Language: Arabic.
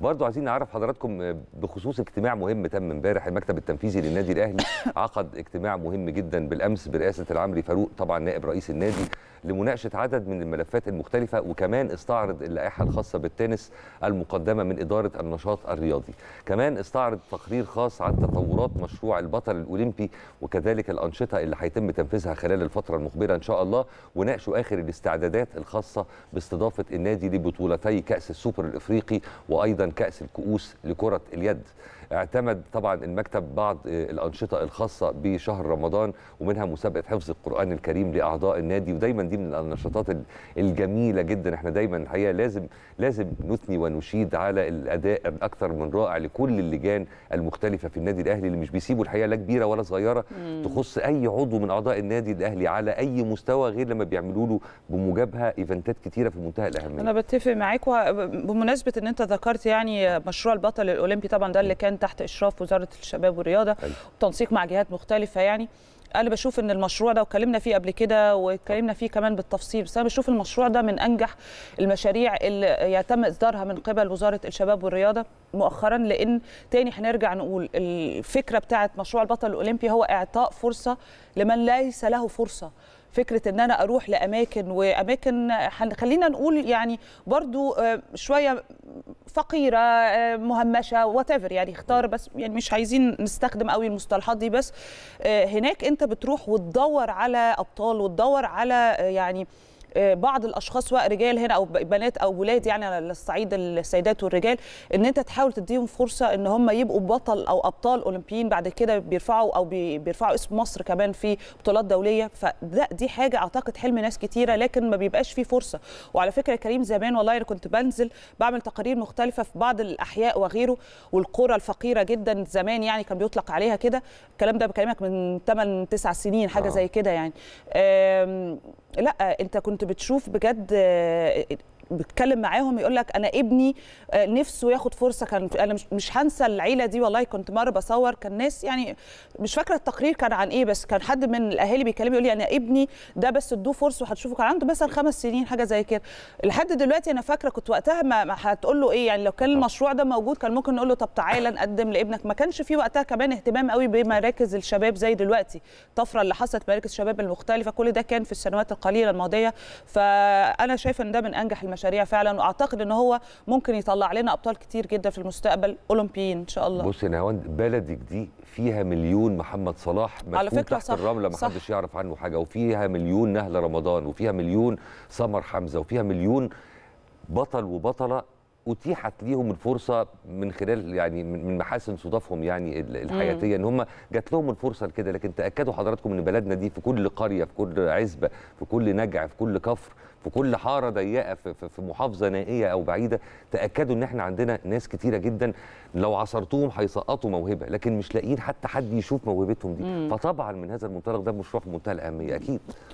برضو عايزين نعرف حضراتكم بخصوص اجتماع مهم تم امبارح المكتب التنفيذي للنادي الاهلي عقد اجتماع مهم جدا بالامس برئاسه العمري فاروق طبعا نائب رئيس النادي لمناقشه عدد من الملفات المختلفه وكمان استعرض اللائحه الخاصه بالتنس المقدمه من اداره النشاط الرياضي كمان استعرض تقرير خاص عن تطورات مشروع البطل الاولمبي وكذلك الانشطه اللي هيتم تنفيذها خلال الفتره المقبله ان شاء الله وناقشوا اخر الاستعدادات الخاصه باستضافه النادي لبطولتي كاس السوبر الافريقي وايضا كاس الكؤوس لكره اليد اعتمد طبعا المكتب بعض آه، الانشطه الخاصه بشهر رمضان ومنها مسابقه حفظ القران الكريم لاعضاء النادي ودايما دي من النشاطات الجميله جدا احنا دايما الحقيقه لازم لازم نثني ونشيد على الاداء الاكثر من رائع لكل اللجان المختلفه في النادي الاهلي اللي مش بيسيبوا الحقيقه لا كبيره ولا صغيره مم. تخص اي عضو من اعضاء النادي الاهلي على اي مستوى غير لما بيعملوا له بمجابهه ايفنتات كتيره في منتهى الاهميه انا بتفق معاك بمناسبه ان انت ذكرت يعني يعني مشروع البطل الاولمبي طبعا ده اللي كان تحت اشراف وزاره الشباب والرياضه وتنسيق مع جهات مختلفه يعني انا بشوف ان المشروع ده وكلمنا فيه قبل كده واتكلمنا فيه كمان بالتفصيل بس انا بشوف المشروع ده من انجح المشاريع اللي يتم اصدارها من قبل وزاره الشباب والرياضه مؤخرا لان تاني هنرجع نقول الفكره بتاعه مشروع البطل الاولمبي هو اعطاء فرصه لمن ليس له فرصه فكره ان انا اروح لاماكن واماكن خلينا نقول يعني برضو آه، شويه فقيره آه، مهمشه وات يعني اختار بس يعني مش عايزين نستخدم قوي المصطلحات دي بس آه، هناك انت بتروح وتدور على ابطال وتدور على آه، يعني بعض الاشخاص سواء رجال هنا او بنات او ولاد يعني على الصعيد السيدات والرجال ان انت تحاول تديهم فرصه ان هم يبقوا بطل او ابطال اولمبيين بعد كده بيرفعوا او بيرفعوا اسم مصر كمان في بطولات دوليه فده دي حاجه اعتقد حلم ناس كتيره لكن ما بيبقاش فيه فرصه وعلى فكره كريم زمان والله انا كنت بنزل بعمل تقارير مختلفه في بعض الاحياء وغيره والقرى الفقيره جدا زمان يعني كان بيطلق عليها كده الكلام ده بكلمك من 8 9 سنين حاجه آه. زي كده يعني لا انت كنت بتشوف بجد بتكلم معاهم يقول لك انا ابني آه، نفسه ياخد فرصه كان انا مش هنسى العيله دي والله كنت مره بصور كان ناس يعني مش فاكره التقرير كان عن ايه بس كان حد من الاهالي بيكلمني يقول لي انا ابني ده بس ادوه فرصه وهتشوفه كان عنده مثلا خمس سنين حاجه زي كده لحد دلوقتي انا فاكره كنت وقتها ما هتقول له ايه يعني لو كان المشروع ده موجود كان ممكن نقول له طب تعالى نقدم لابنك ما كانش في وقتها كمان اهتمام قوي بمراكز الشباب زي دلوقتي الطفره اللي حصلت مراكز الشباب المختلفه كل ده كان في السنوات القليله الماضيه فانا شايفه ان ده من انجح المشاريع المشاريع فعلا واعتقد ان هو ممكن يطلع لنا ابطال كتير جدا في المستقبل اولمبيين ان شاء الله بص يا نهوان بلدك دي فيها مليون محمد صلاح على فكره تحت صح الرمله ما حدش يعرف عنه حاجه وفيها مليون نهله رمضان وفيها مليون سمر حمزه وفيها مليون بطل وبطله اتيحت ليهم الفرصه من خلال يعني من محاسن صدفهم يعني الحياتيه ان هم جات لهم الفرصه لكده لكن تاكدوا حضراتكم ان بلدنا دي في كل قريه في كل عزبه في كل نجع في كل كفر في كل حاره ضيقه في محافظه نائيه او بعيده تاكدوا ان احنا عندنا ناس كتيره جدا لو عصرتوهم هيسقطوا موهبه لكن مش لاقيين حتى حد يشوف موهبتهم دي فطبعا من هذا المنطلق ده مشروع في منتهى الاهميه اكيد